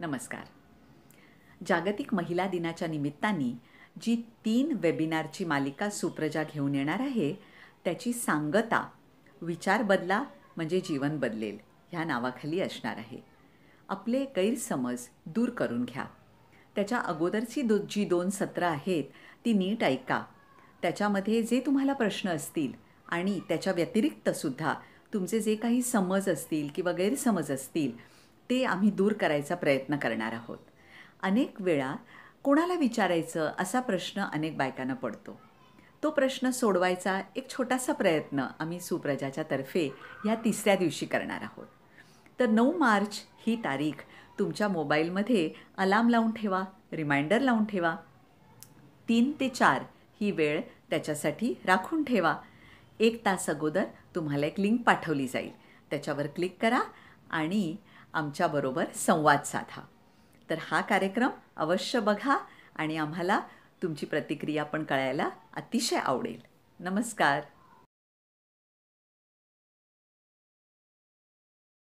नमस्कार जागतिक महिला दिनाच्या निमित्ताने जी तीन वेबिनारची मालिका सुप्रजा घेऊन येणार आहे त्याची सांगता विचार बदला म्हणजे जीवन बदलेल ह्या नावाखाली असणार आहे आपले गैरसमज दूर करून घ्या त्याच्या अगोदरची दो जी दोन सत्रं आहेत ती नीट ऐका त्याच्यामध्ये जे तुम्हाला प्रश्न असतील आणि त्याच्या व्यतिरिक्तसुद्धा तुमचे जे काही समज असतील किंवा गैरसमज असतील ते आम्ही दूर करायचा प्रयत्न करणार आहोत अनेक वेळा कोणाला विचारायचं असा प्रश्न अनेक बायकांना पडतो तो प्रश्न सोडवायचा एक छोटासा प्रयत्न आम्ही सुप्रजाच्या तर्फे या तिसऱ्या दिवशी करणार आहोत तर नऊ मार्च ही तारीख तुमच्या मोबाईलमध्ये अलार्म लावून ठेवा रिमाइंडर लावून ठेवा तीन ते चार ही वेळ त्याच्यासाठी राखून ठेवा एक तास अगोदर तुम्हाला एक लिंक पाठवली जाईल त्याच्यावर क्लिक करा आणि आमच्याबरोबर संवाद साधा तर हा कार्यक्रम अवश्य बघा आणि आम्हाला तुमची प्रतिक्रिया पण कळायला अतिशय आवडेल नमस्कार